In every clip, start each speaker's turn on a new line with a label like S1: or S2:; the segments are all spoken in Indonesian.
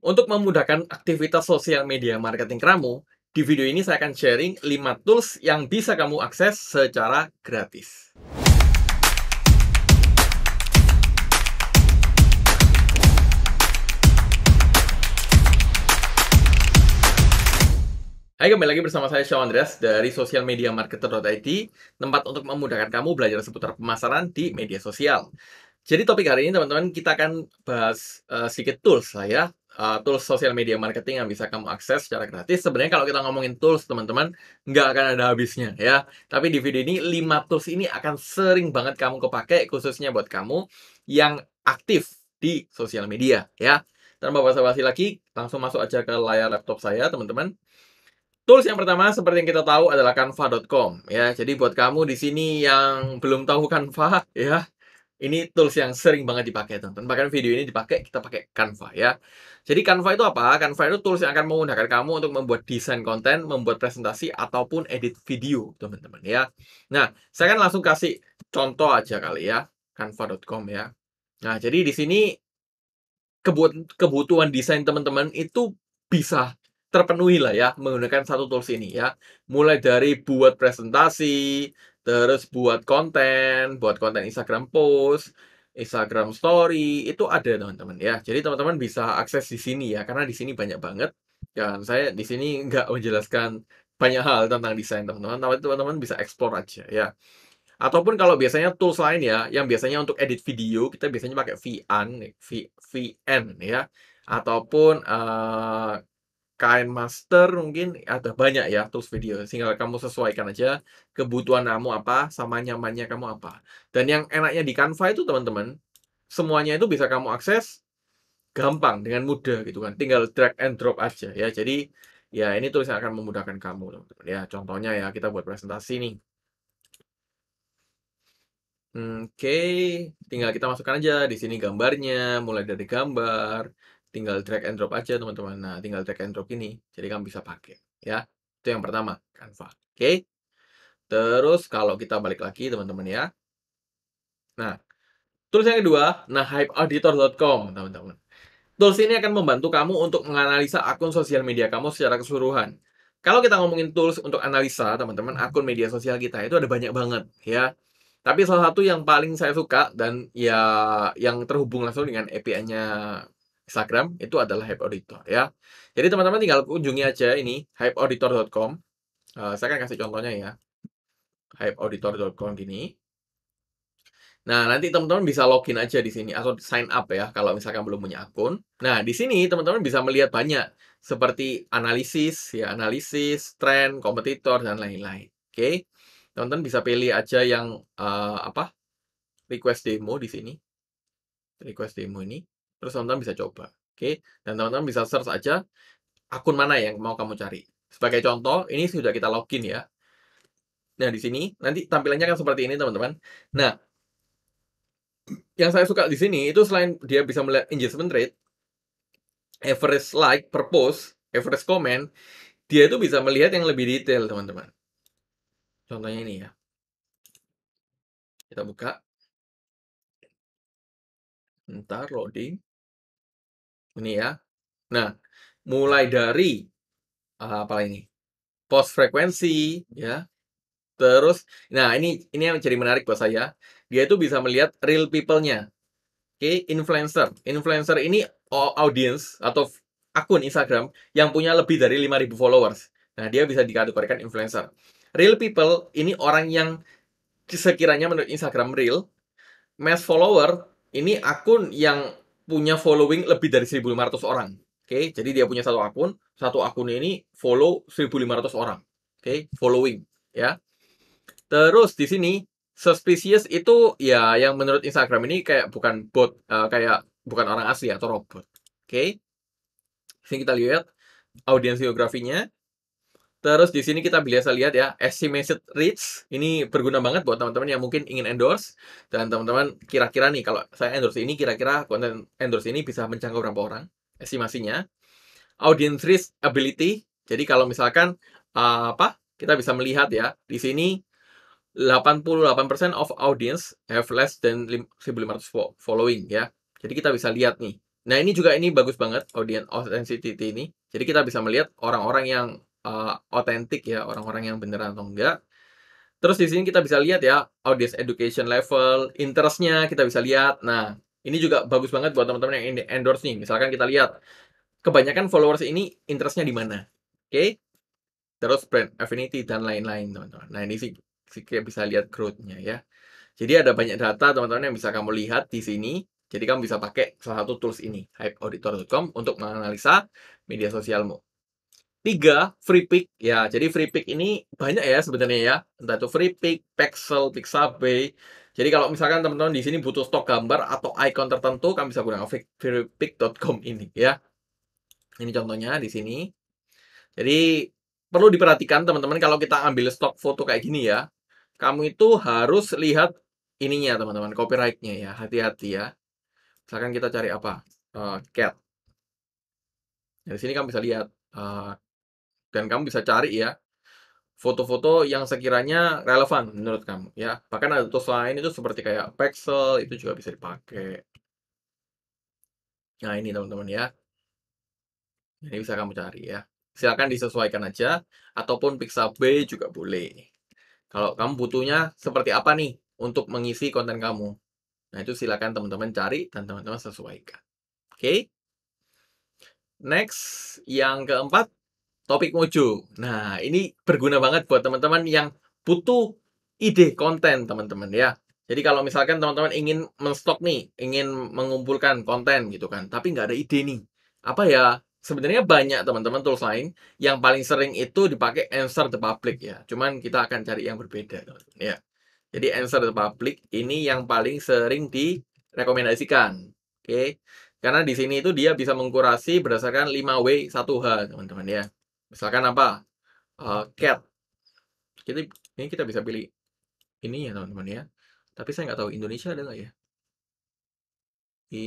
S1: Untuk memudahkan aktivitas sosial media marketing kamu, di video ini saya akan sharing 5 tools yang bisa kamu akses secara gratis. Hai, kembali lagi bersama saya Shaw Andreas dari it tempat untuk memudahkan kamu belajar seputar pemasaran di media sosial. Jadi topik hari ini teman-teman kita akan bahas uh, sedikit tools lah ya, Eh, tools sosial media marketing yang bisa kamu akses secara gratis. Sebenarnya kalau kita ngomongin tools, teman-teman, nggak akan ada habisnya ya. Tapi di video ini, 5 tools ini akan sering banget kamu kepake, khususnya buat kamu yang aktif di sosial media ya. Tanpa basa-basi lagi, langsung masuk aja ke layar laptop saya, teman-teman. Tools yang pertama seperti yang kita tahu adalah canva.com ya. Jadi buat kamu di sini yang belum tahu Canva ya, ini tools yang sering banget dipakai teman-teman. Bahkan video ini dipakai, kita pakai Canva ya. Jadi Canva itu apa? Canva itu tools yang akan menggunakan kamu untuk membuat desain konten, membuat presentasi, ataupun edit video teman-teman ya. Nah, saya akan langsung kasih contoh aja kali ya. Canva.com ya. Nah, jadi di sini kebutuhan desain teman-teman itu bisa terpenuhi lah ya menggunakan satu tools ini ya. Mulai dari buat presentasi, terus buat konten, buat konten Instagram post, Instagram story, itu ada teman-teman ya. Jadi teman-teman bisa akses di sini ya, karena di sini banyak banget. Dan saya di sini nggak menjelaskan banyak hal tentang desain teman-teman, tapi teman-teman bisa explore aja ya. Ataupun kalau biasanya tools lain ya, yang biasanya untuk edit video, kita biasanya pakai VN, VN ya. Ataupun uh, kain master mungkin ada banyak ya tools video tinggal kamu sesuaikan aja kebutuhan kamu apa sama nyamannya kamu apa dan yang enaknya di Canva itu teman-teman semuanya itu bisa kamu akses gampang dengan mudah gitu kan tinggal drag and drop aja ya jadi ya ini tuh yang akan memudahkan kamu teman-teman ya contohnya ya kita buat presentasi nih Oke, okay. tinggal kita masukkan aja di sini gambarnya, mulai dari gambar, tinggal drag and drop aja teman-teman. Nah, tinggal drag and drop ini. Jadi kamu bisa pakai ya. Itu yang pertama, Canva. Oke. Okay? Terus kalau kita balik lagi teman-teman ya. Nah, tools yang kedua, nah hypeauditor.com teman-teman. Tools ini akan membantu kamu untuk menganalisa akun sosial media kamu secara keseluruhan. Kalau kita ngomongin tools untuk analisa, teman-teman, akun media sosial kita itu ada banyak banget, ya. Tapi salah satu yang paling saya suka dan ya yang terhubung langsung dengan API-nya Instagram itu adalah Hype Auditor ya. Jadi teman-teman tinggal kunjungi aja ini hypeauditor.com. Uh, eh, saya akan kasih contohnya ya. hypeauditor.com gini. Nah, nanti teman-teman bisa login aja di sini atau sign up ya kalau misalkan belum punya akun. Nah, di sini teman-teman bisa melihat banyak seperti analisis ya, analisis, tren, kompetitor dan lain-lain. Oke. Okay? Teman-teman bisa pilih aja yang uh, apa? request demo di sini. Request demo ini. Terus teman-teman bisa coba. Oke, dan teman-teman bisa search aja akun mana yang mau kamu cari. Sebagai contoh, ini sudah kita login ya. Nah, di sini nanti tampilannya akan seperti ini, teman-teman. Nah, yang saya suka di sini itu selain dia bisa melihat engagement rate, average like per post, average comment, dia itu bisa melihat yang lebih detail, teman-teman. Contohnya ini ya. Kita buka. Ntar loading. Ini ya. Nah, mulai dari uh, apa ini? post frekuensi ya. Terus nah ini ini yang jadi menarik buat saya. Dia itu bisa melihat real people-nya. Oke, okay? influencer. Influencer ini audience atau akun Instagram yang punya lebih dari 5000 followers. Nah, dia bisa dikategorikan influencer. Real people ini orang yang sekiranya menurut Instagram real, mass follower ini akun yang punya following lebih dari 1.500 orang. Oke, okay? jadi dia punya satu akun, satu akun ini follow 1.500 orang. Oke, okay? following ya. Terus di sini suspicious itu ya yang menurut Instagram ini kayak bukan bot, uh, kayak bukan orang asli atau robot. Oke. Okay? Sini kita lihat audiens geografinya. Terus di sini kita biasa lihat ya, estimated reach ini berguna banget buat teman-teman yang mungkin ingin endorse dan teman-teman kira-kira nih kalau saya endorse ini kira-kira konten endorse ini bisa menjangkau berapa orang estimasinya. Audience reach ability. Jadi kalau misalkan eh, apa? Kita bisa melihat ya, di sini 88% of audience have less than 1500 following ya. Jadi kita bisa lihat nih. Nah, ini juga ini bagus banget audience authenticity ini. Jadi kita bisa melihat orang-orang yang Eh, otentik uh, ya orang-orang yang beneran atau enggak. Terus di sini kita bisa lihat ya audience education level, interestnya kita bisa lihat. Nah ini juga bagus banget buat teman-teman yang endorse nih. Misalkan kita lihat kebanyakan followers ini interestnya di mana, oke? Okay? Terus brand affinity dan lain-lain teman-teman. Nah ini sih kita bisa lihat growth-nya ya. Jadi ada banyak data teman-teman yang bisa kamu lihat di sini. Jadi kamu bisa pakai salah satu tools ini, hypeauditor.com untuk menganalisa media sosialmu. Tiga, free pick. Ya, jadi free pick ini banyak ya sebenarnya ya. Entah itu free pick, pixel, pixabay. Jadi kalau misalkan teman-teman di sini butuh stok gambar atau icon tertentu, kamu bisa gunakan freepick.com ini ya. Ini contohnya di sini. Jadi perlu diperhatikan teman-teman kalau kita ambil stok foto kayak gini ya. Kamu itu harus lihat ininya teman-teman, copyright-nya ya. Hati-hati ya. Misalkan kita cari apa? Uh, cat. Nah, di sini kamu bisa lihat uh, dan kamu bisa cari ya foto-foto yang sekiranya relevan menurut kamu ya bahkan ada tools lain itu seperti kayak pixel itu juga bisa dipakai nah ini teman-teman ya ini bisa kamu cari ya silahkan disesuaikan aja ataupun Pixabay juga boleh kalau kamu butuhnya seperti apa nih untuk mengisi konten kamu nah itu silahkan teman-teman cari dan teman-teman sesuaikan oke okay? next yang keempat Topik Mojo. Nah, ini berguna banget buat teman-teman yang butuh ide konten, teman-teman ya. Jadi kalau misalkan teman-teman ingin menstok nih, ingin mengumpulkan konten gitu kan, tapi nggak ada ide nih. Apa ya? Sebenarnya banyak teman-teman tools lain yang paling sering itu dipakai answer the public ya. Cuman kita akan cari yang berbeda, teman -teman, ya. Jadi answer the public ini yang paling sering direkomendasikan. Oke. Okay? Karena di sini itu dia bisa mengkurasi berdasarkan 5W 1H, teman-teman ya misalkan apa uh, cat kita ini kita bisa pilih ini ya teman-teman ya tapi saya nggak tahu Indonesia ada nggak ya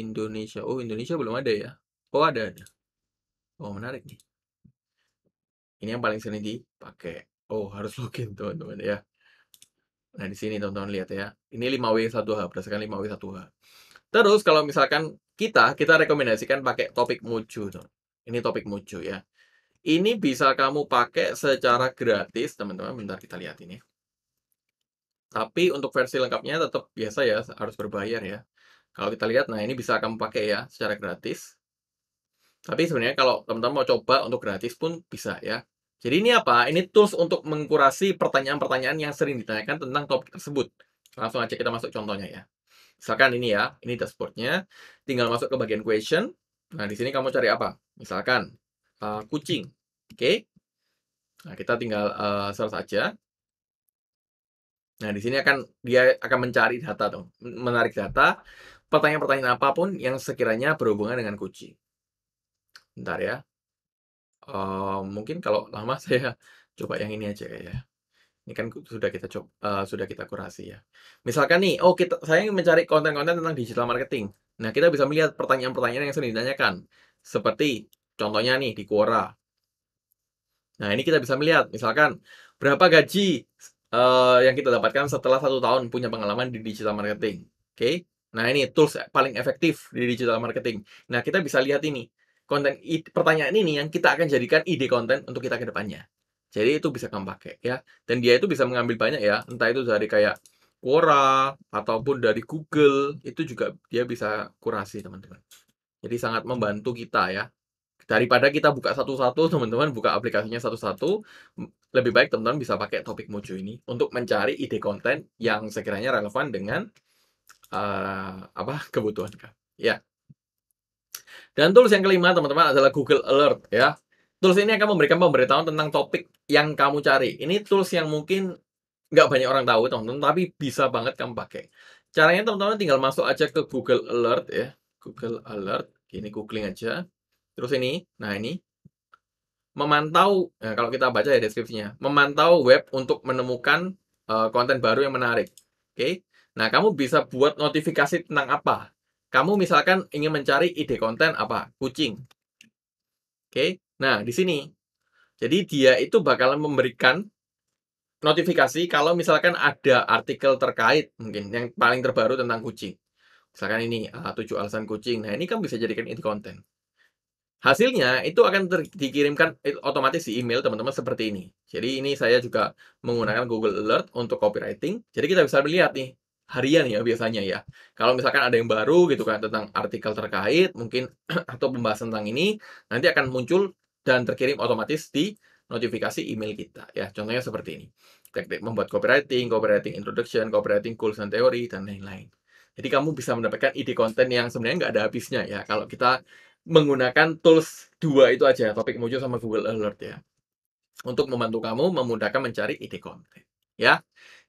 S1: Indonesia oh Indonesia belum ada ya oh ada ada oh menarik nih ini yang paling sering dipakai oh harus login teman-teman ya nah di sini teman-teman lihat ya ini 5W1H berdasarkan 5W1H terus kalau misalkan kita kita rekomendasikan pakai topik muncul ini topik muncul ya ini bisa kamu pakai secara gratis, teman-teman. Bentar kita lihat ini. Tapi untuk versi lengkapnya tetap biasa ya, harus berbayar ya. Kalau kita lihat, nah ini bisa kamu pakai ya secara gratis. Tapi sebenarnya kalau teman-teman mau coba untuk gratis pun bisa ya. Jadi ini apa? Ini tools untuk mengkurasi pertanyaan-pertanyaan yang sering ditanyakan tentang topik tersebut. Langsung aja kita masuk contohnya ya. Misalkan ini ya, ini dashboardnya. Tinggal masuk ke bagian question. Nah, di sini kamu cari apa? Misalkan, uh, kucing. Oke. Okay? Nah, kita tinggal uh, search aja. Nah, di sini akan dia akan mencari data dong, menarik data pertanyaan-pertanyaan apapun yang sekiranya berhubungan dengan kucing. Bentar ya. Uh, mungkin kalau lama saya coba yang ini aja ya. Ini kan sudah kita coba, uh, sudah kita kurasi ya. Misalkan nih, oh kita saya ingin mencari konten-konten tentang digital marketing. Nah, kita bisa melihat pertanyaan-pertanyaan yang sering ditanyakan. Seperti Contohnya nih di Quora. Nah, ini kita bisa melihat, misalkan berapa gaji uh, yang kita dapatkan setelah satu tahun punya pengalaman di digital marketing. Oke, okay? nah ini tools paling efektif di digital marketing. Nah, kita bisa lihat ini konten pertanyaan ini yang kita akan jadikan ide konten untuk kita ke depannya. Jadi itu bisa kamu pakai ya. Dan dia itu bisa mengambil banyak ya, entah itu dari kayak Quora ataupun dari Google itu juga dia bisa kurasi teman-teman. Jadi sangat membantu kita ya daripada kita buka satu-satu teman-teman buka aplikasinya satu-satu lebih baik teman-teman bisa pakai topik mojo ini untuk mencari ide konten yang sekiranya relevan dengan uh, apa kebutuhan ya dan tools yang kelima teman-teman adalah Google Alert ya tools ini akan memberikan pemberitahuan tentang topik yang kamu cari ini tools yang mungkin nggak banyak orang tahu teman-teman tapi bisa banget kamu pakai caranya teman-teman tinggal masuk aja ke Google Alert ya Google Alert ini googling aja Terus ini, nah ini memantau ya kalau kita baca ya deskripsinya, memantau web untuk menemukan uh, konten baru yang menarik. Oke. Okay? Nah, kamu bisa buat notifikasi tentang apa? Kamu misalkan ingin mencari ide konten apa? Kucing. Oke. Okay? Nah, di sini. Jadi dia itu bakalan memberikan notifikasi kalau misalkan ada artikel terkait mungkin yang paling terbaru tentang kucing. Misalkan ini eh, tujuh alasan kucing. Nah, ini kan bisa jadikan ide konten. Hasilnya itu akan dikirimkan otomatis di email teman-teman seperti ini. Jadi ini saya juga menggunakan Google Alert untuk copywriting. Jadi kita bisa melihat nih harian ya biasanya ya. Kalau misalkan ada yang baru gitu kan tentang artikel terkait mungkin atau pembahasan tentang ini nanti akan muncul dan terkirim otomatis di notifikasi email kita ya. Contohnya seperti ini. Teknik membuat copywriting, copywriting introduction, copywriting goals dan teori dan lain-lain. Jadi kamu bisa mendapatkan ide konten yang sebenarnya nggak ada habisnya ya. Kalau kita menggunakan tools dua itu aja, topik muncul sama Google Alert ya. Untuk membantu kamu memudahkan mencari ide konten. Ya.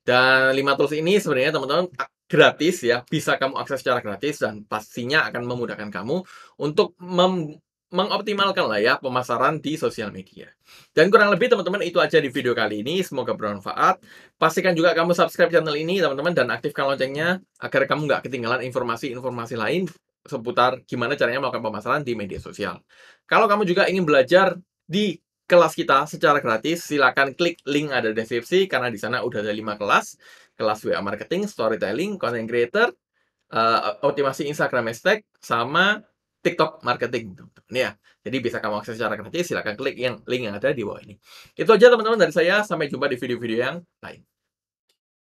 S1: Dan lima tools ini sebenarnya teman-teman gratis ya, bisa kamu akses secara gratis dan pastinya akan memudahkan kamu untuk mem mengoptimalkan lah ya pemasaran di sosial media. Dan kurang lebih teman-teman itu aja di video kali ini. Semoga bermanfaat. Pastikan juga kamu subscribe channel ini teman-teman dan aktifkan loncengnya agar kamu nggak ketinggalan informasi-informasi lain seputar gimana caranya melakukan pemasaran di media sosial. Kalau kamu juga ingin belajar di kelas kita secara gratis, silakan klik link ada di deskripsi karena di sana udah ada lima kelas, kelas WA marketing, storytelling, content creator, uh, optimasi Instagram hashtag sama TikTok marketing. Ini ya. Jadi bisa kamu akses secara gratis, silakan klik yang link yang ada di bawah ini. Itu aja teman-teman dari saya, sampai jumpa di video-video yang lain.